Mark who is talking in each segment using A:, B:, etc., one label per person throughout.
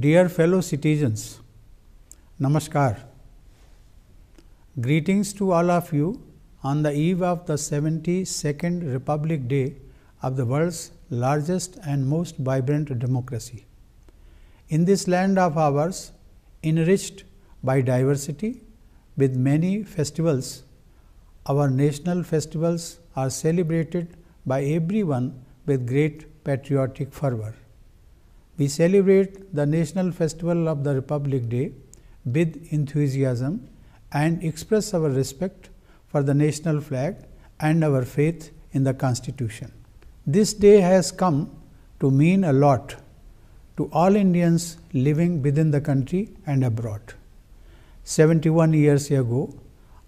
A: Dear fellow citizens, Namaskar. Greetings to all of you on the eve of the 72nd Republic Day of the world's largest and most vibrant democracy. In this land of ours, enriched by diversity with many festivals, our national festivals are celebrated by everyone with great patriotic fervor. We celebrate the National Festival of the Republic Day with enthusiasm and express our respect for the national flag and our faith in the Constitution. This day has come to mean a lot to all Indians living within the country and abroad. 71 years ago,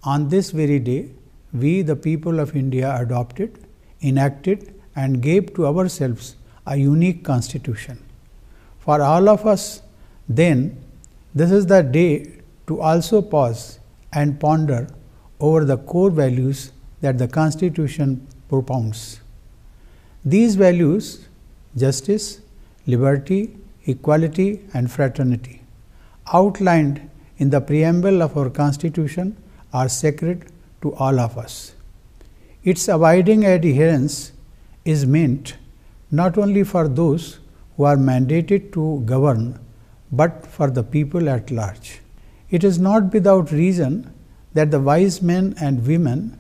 A: on this very day, we, the people of India, adopted, enacted, and gave to ourselves a unique constitution. For all of us, then, this is the day to also pause and ponder over the core values that the Constitution propounds. These values justice, liberty, equality, and fraternity outlined in the preamble of our Constitution are sacred to all of us. Its abiding adherence is meant not only for those who are mandated to govern, but for the people at large. It is not without reason that the wise men and women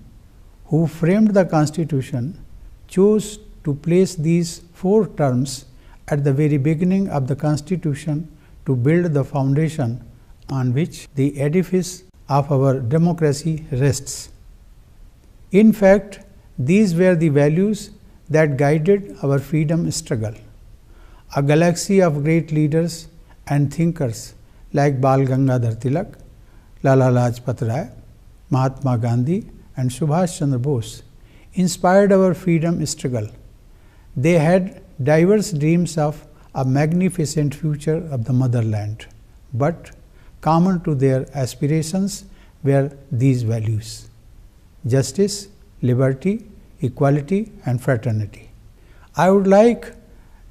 A: who framed the Constitution chose to place these four terms at the very beginning of the Constitution to build the foundation on which the edifice of our democracy rests. In fact, these were the values that guided our freedom struggle a galaxy of great leaders and thinkers like Bal Gangadhar Tilak, Lala Lajpat Rai, Mahatma Gandhi, and Subhash Chandra Bose inspired our freedom struggle. They had diverse dreams of a magnificent future of the motherland, but common to their aspirations were these values justice, liberty, equality, and fraternity. I would like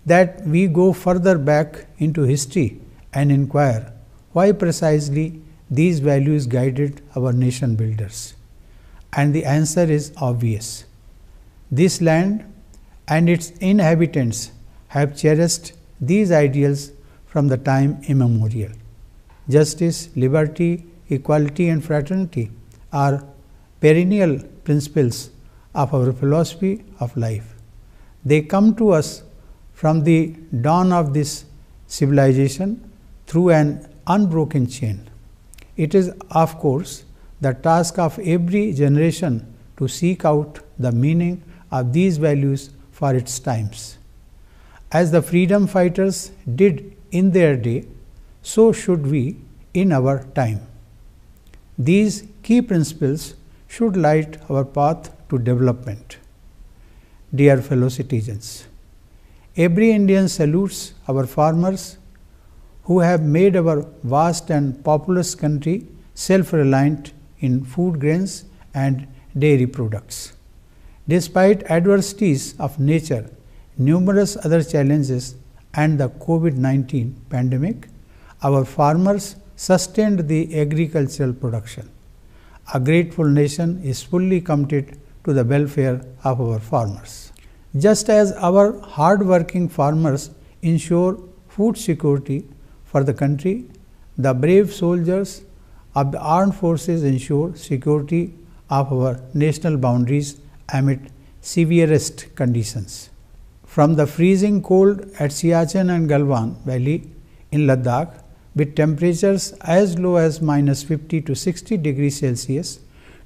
A: that we go further back into history and inquire why precisely these values guided our nation builders. And the answer is obvious. This land and its inhabitants have cherished these ideals from the time immemorial. Justice, liberty, equality, and fraternity are perennial principles of our philosophy of life. They come to us from the dawn of this civilization through an unbroken chain. It is, of course, the task of every generation to seek out the meaning of these values for its times. As the freedom fighters did in their day, so should we in our time. These key principles should light our path to development. Dear fellow citizens, Every Indian salutes our farmers who have made our vast and populous country self reliant in food grains and dairy products. Despite adversities of nature, numerous other challenges, and the COVID 19 pandemic, our farmers sustained the agricultural production. A grateful nation is fully committed to the welfare of our farmers just as our hard-working farmers ensure food security for the country, the brave soldiers of the armed forces ensure security of our national boundaries amid severest conditions. From the freezing cold at Siachen and Galwan Valley in Ladakh, with temperatures as low as minus 50 to 60 degrees Celsius,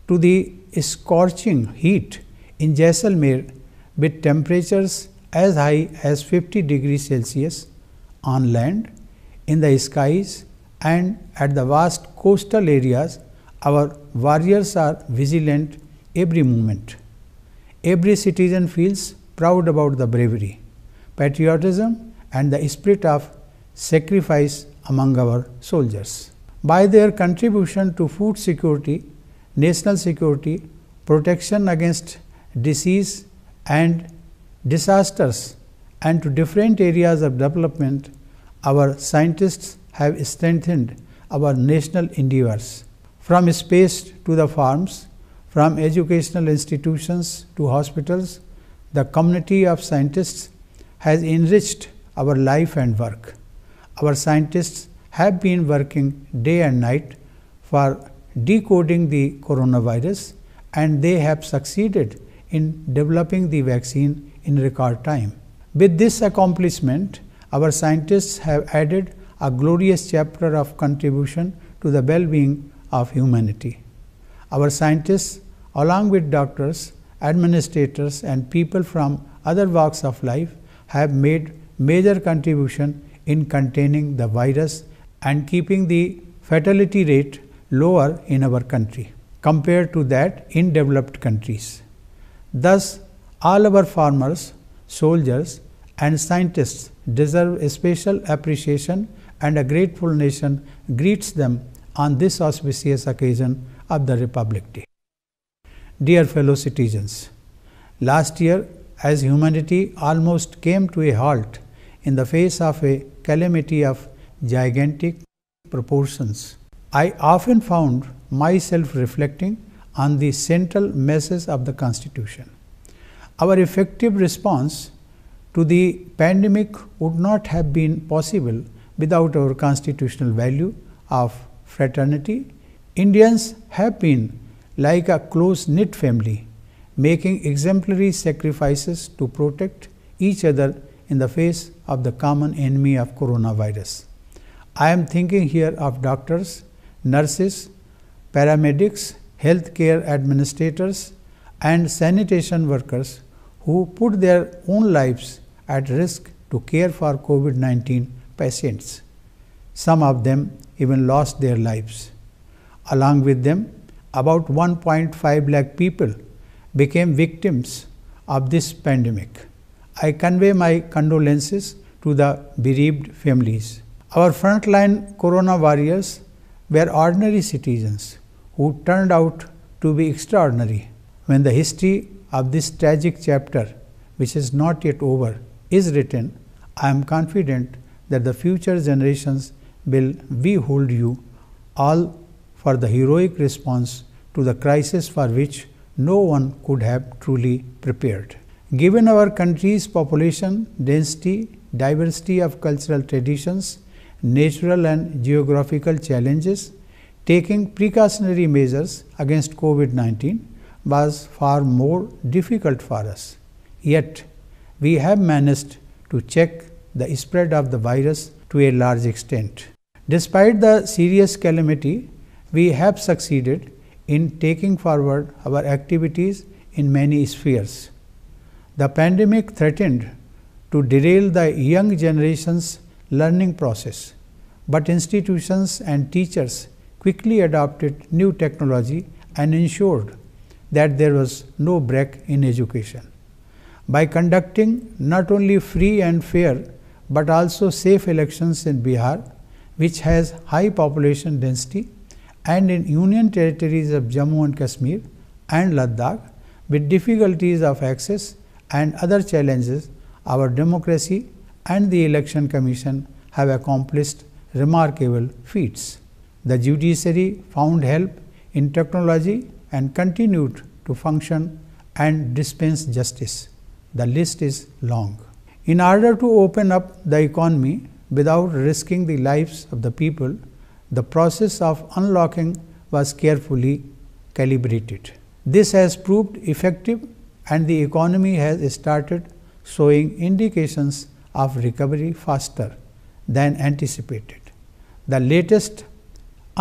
A: to the scorching heat in Jaisalmer with temperatures as high as 50 degrees Celsius on land, in the skies and at the vast coastal areas, our warriors are vigilant every moment. Every citizen feels proud about the bravery, patriotism and the spirit of sacrifice among our soldiers. By their contribution to food security, national security, protection against disease and disasters and to different areas of development, our scientists have strengthened our national endeavors. From space to the farms, from educational institutions to hospitals, the community of scientists has enriched our life and work. Our scientists have been working day and night for decoding the coronavirus and they have succeeded in developing the vaccine in record time. With this accomplishment, our scientists have added a glorious chapter of contribution to the well being of humanity. Our scientists, along with doctors, administrators, and people from other walks of life, have made major contribution in containing the virus and keeping the fatality rate lower in our country compared to that in developed countries. Thus, all our farmers, soldiers, and scientists deserve a special appreciation, and a grateful nation greets them on this auspicious occasion of the Republic Day. Dear fellow citizens, last year, as humanity almost came to a halt in the face of a calamity of gigantic proportions, I often found myself reflecting on the central message of the Constitution. Our effective response to the pandemic would not have been possible without our constitutional value of fraternity. Indians have been like a close knit family, making exemplary sacrifices to protect each other in the face of the common enemy of coronavirus. I am thinking here of doctors, nurses, paramedics, healthcare administrators, and sanitation workers who put their own lives at risk to care for COVID 19 patients. Some of them even lost their lives. Along with them, about 1.5 lakh people became victims of this pandemic. I convey my condolences to the bereaved families. Our frontline corona warriors were ordinary citizens who turned out to be extraordinary. When the history of this tragic chapter, which is not yet over, is written, I am confident that the future generations will behold you all for the heroic response to the crisis for which no one could have truly prepared. Given our country's population density, diversity of cultural traditions, natural and geographical challenges, taking precautionary measures against COVID 19 was far more difficult for us. Yet, we have managed to check the spread of the virus to a large extent. Despite the serious calamity, we have succeeded in taking forward our activities in many spheres. The pandemic threatened to derail the young generation's learning process, but institutions and teachers quickly adopted new technology and ensured that there was no break in education. By conducting not only free and fair but also safe elections in Bihar, which has high population density, and in union territories of Jammu and Kashmir and Ladakh, with difficulties of access and other challenges, our democracy and the election commission have accomplished remarkable feats. The judiciary found help in technology and continued to function and dispense justice. The list is long. In order to open up the economy without risking the lives of the people, the process of unlocking was carefully calibrated. This has proved effective and the economy has started showing indications of recovery faster than anticipated. The latest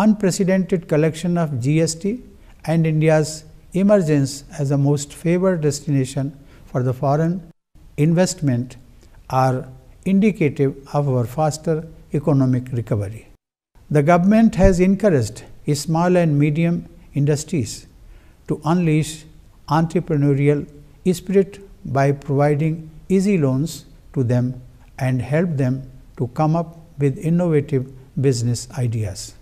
A: unprecedented collection of GST and India's emergence as the most favored destination for the foreign investment are indicative of our faster economic recovery. The government has encouraged small and medium industries to unleash entrepreneurial spirit by providing easy loans to them and help them to come up with innovative business ideas.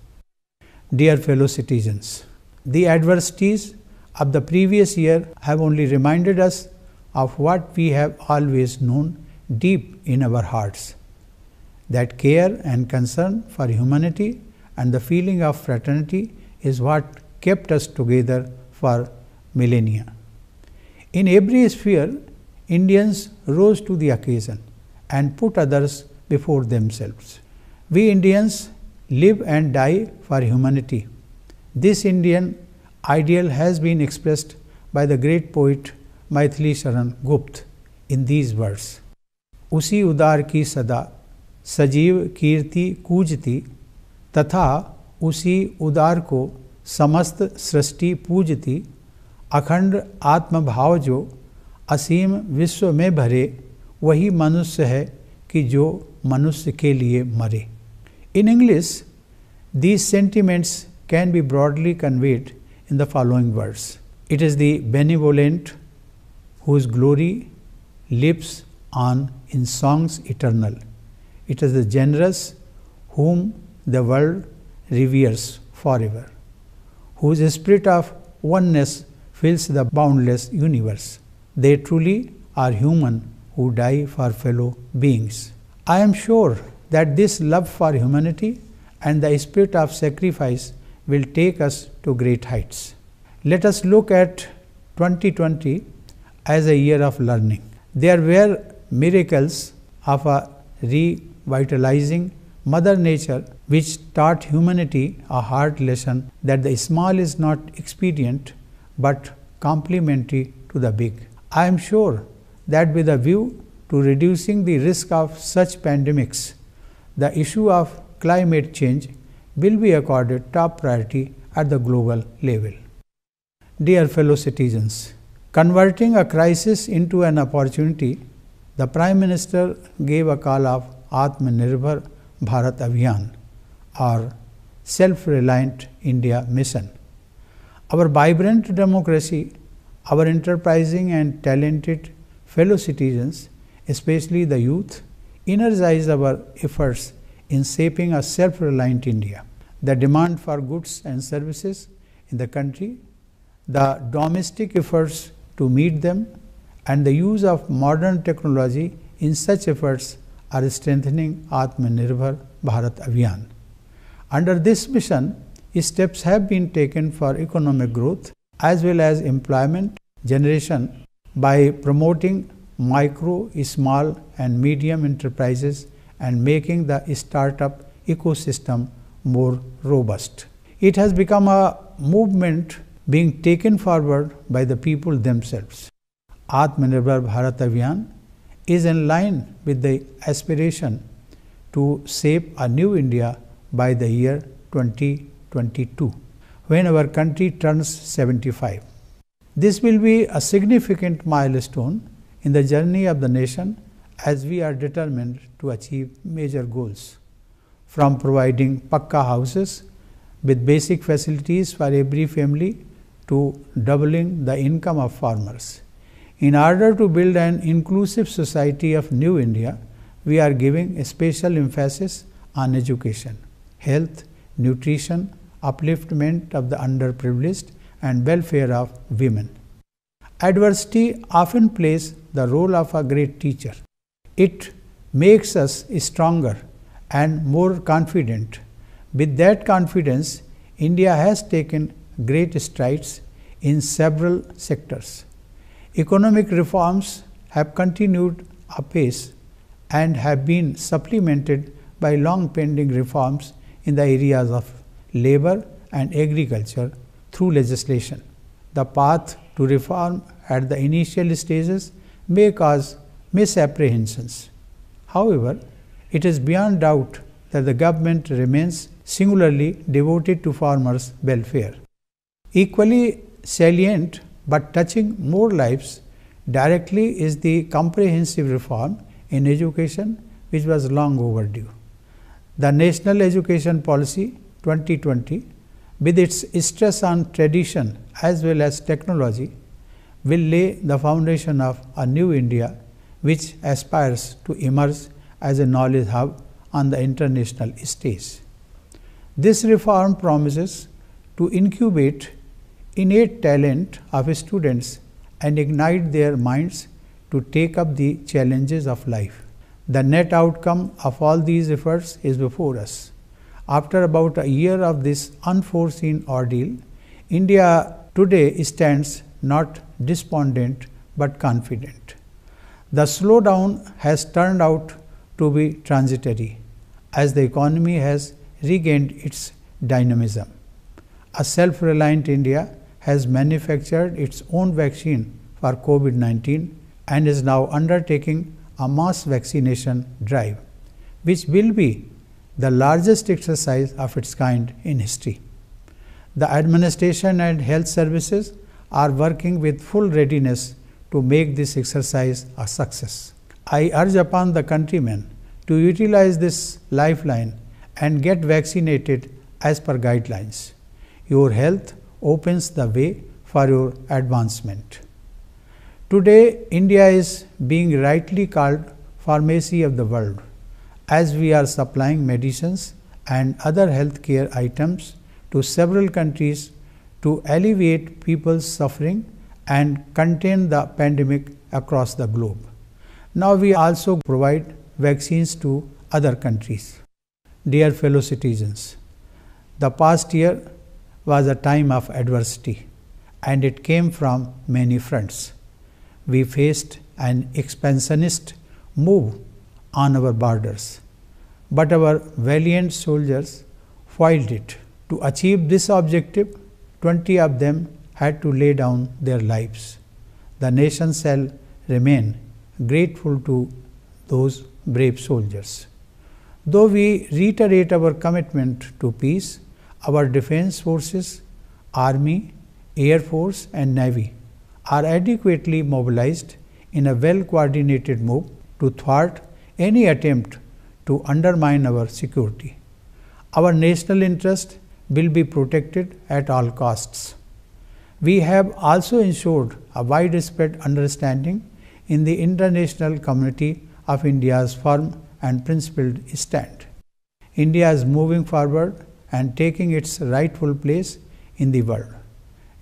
A: Dear fellow citizens, the adversities of the previous year have only reminded us of what we have always known deep in our hearts that care and concern for humanity and the feeling of fraternity is what kept us together for millennia. In every sphere, Indians rose to the occasion and put others before themselves. We Indians live and die for humanity. This Indian ideal has been expressed by the great poet Maithili Sharan Gupt in these words usi udar ki sada sajeev kirti koojti tatha usi udar ko samast srishti poojti akhand atma bhav jo असीम विश्व में भरे वही मनुष्य है कि जो मनुष्य के लिए मरे In English, these sentiments can be broadly conveyed in the following words It is the benevolent whose glory lives on in songs eternal. It is the generous whom the world reveres forever, whose spirit of oneness fills the boundless universe. They truly are human who die for fellow beings. I am sure that this love for humanity and the spirit of sacrifice will take us to great heights. Let us look at 2020 as a year of learning. There were miracles of a revitalizing Mother Nature, which taught humanity a hard lesson that the small is not expedient but complementary to the big. I am sure that with a view to reducing the risk of such pandemics, the issue of climate change will be accorded top priority at the global level. Dear fellow citizens, converting a crisis into an opportunity, the Prime Minister gave a call of Atmanirbhar Bharat Abhiyan or Self Reliant India Mission. Our vibrant democracy, our enterprising and talented fellow citizens, especially the youth, energize our efforts in shaping a self reliant India. The demand for goods and services in the country, the domestic efforts to meet them, and the use of modern technology in such efforts are strengthening Atmanirbhar Bharat Abhiyan. Under this mission, steps have been taken for economic growth as well as employment generation by promoting micro, small and medium enterprises and making the startup ecosystem more robust. It has become a movement being taken forward by the people themselves. Atmanirbhar Bharat Abhiyan is in line with the aspiration to shape a new India by the year 2022, when our country turns 75. This will be a significant milestone in the journey of the nation as we are determined to achieve major goals from providing pakka houses with basic facilities for every family to doubling the income of farmers. In order to build an inclusive society of New India, we are giving special emphasis on education, health, nutrition, upliftment of the underprivileged, and welfare of women. Adversity often plays the role of a great teacher. It makes us stronger and more confident. With that confidence, India has taken great strides in several sectors. Economic reforms have continued apace and have been supplemented by long pending reforms in the areas of labor and agriculture through legislation the path to reform at the initial stages may cause misapprehensions. However, it is beyond doubt that the government remains singularly devoted to farmers' welfare. Equally salient but touching more lives directly is the comprehensive reform in education which was long overdue. The National Education Policy 2020 with its stress on tradition as well as technology will lay the foundation of a new India which aspires to emerge as a knowledge hub on the international stage. This reform promises to incubate innate talent of students and ignite their minds to take up the challenges of life. The net outcome of all these efforts is before us. After about a year of this unforeseen ordeal, India today stands not despondent but confident. The slowdown has turned out to be transitory as the economy has regained its dynamism. A self reliant India has manufactured its own vaccine for COVID 19 and is now undertaking a mass vaccination drive, which will be the largest exercise of its kind in history the administration and health services are working with full readiness to make this exercise a success. I urge upon the countrymen to utilize this lifeline and get vaccinated as per guidelines. Your health opens the way for your advancement. Today, India is being rightly called pharmacy of the world as we are supplying medicines and other healthcare items to several countries to alleviate people's suffering and contain the pandemic across the globe. Now we also provide vaccines to other countries. Dear fellow citizens, the past year was a time of adversity and it came from many fronts. We faced an expansionist move on our borders, but our valiant soldiers foiled it to achieve this objective, 20 of them had to lay down their lives. The nation shall remain grateful to those brave soldiers. Though we reiterate our commitment to peace, our defense forces, army, air force and navy are adequately mobilized in a well coordinated move to thwart any attempt to undermine our security. Our national interest will be protected at all costs. We have also ensured a widespread understanding in the international community of India's firm and principled stand. India is moving forward and taking its rightful place in the world.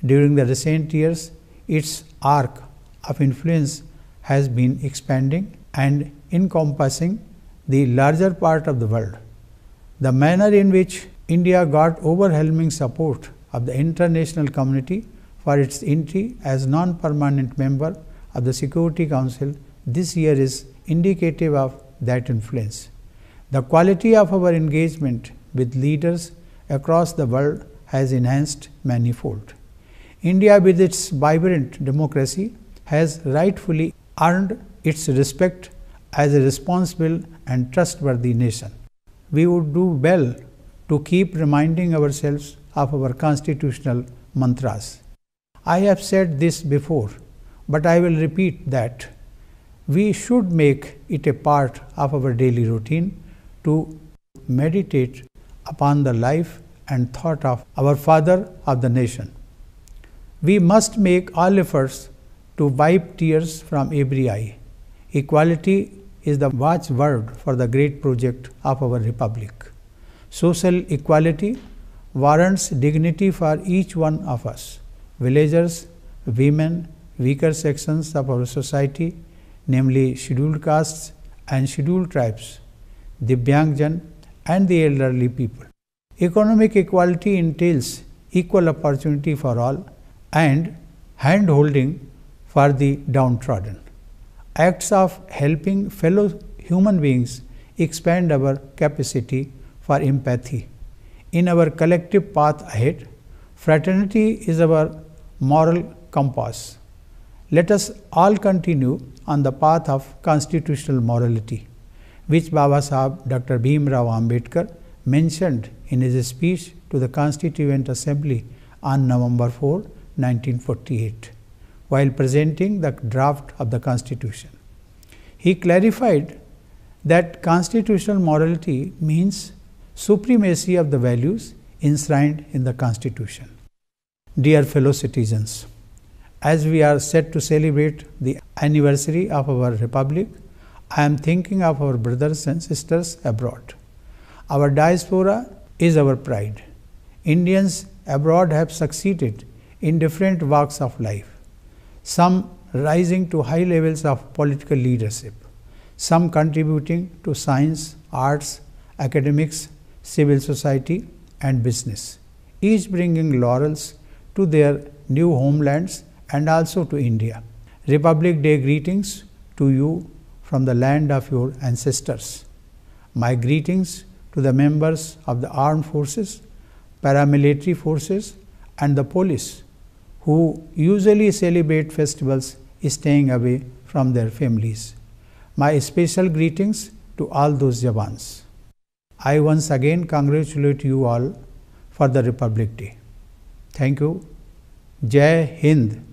A: During the recent years, its arc of influence has been expanding and encompassing the larger part of the world. The manner in which India got overwhelming support of the international community for its entry as non-permanent member of the Security Council this year is indicative of that influence. The quality of our engagement with leaders across the world has enhanced manifold. India, with its vibrant democracy, has rightfully earned its respect as a responsible and trustworthy nation. We would do well to keep reminding ourselves of our constitutional mantras. I have said this before, but I will repeat that we should make it a part of our daily routine to meditate upon the life and thought of our Father of the nation. We must make all efforts to wipe tears from every eye. Equality is the watchword for the great project of our Republic social equality warrants dignity for each one of us villagers, women, weaker sections of our society, namely scheduled castes and scheduled tribes, Divyangjan and the elderly people. Economic equality entails equal opportunity for all and hand holding for the downtrodden. Acts of helping fellow human beings expand our capacity for empathy. In our collective path ahead, fraternity is our moral compass. Let us all continue on the path of constitutional morality, which Baba Sahib Dr. Bhim Rao Ambedkar mentioned in his speech to the Constituent Assembly on November 4, 1948, while presenting the draft of the Constitution. He clarified that constitutional morality means supremacy of the values enshrined in the Constitution. Dear fellow citizens, as we are set to celebrate the anniversary of our Republic, I am thinking of our brothers and sisters abroad. Our diaspora is our pride. Indians abroad have succeeded in different walks of life, some rising to high levels of political leadership, some contributing to science, arts, academics, civil society, and business, each bringing laurels to their new homelands and also to India. Republic Day greetings to you from the land of your ancestors. My greetings to the members of the armed forces, paramilitary forces, and the police who usually celebrate festivals staying away from their families. My special greetings to all those Javans. I once again congratulate you all for the Republic Day. Thank you. Jai Hind.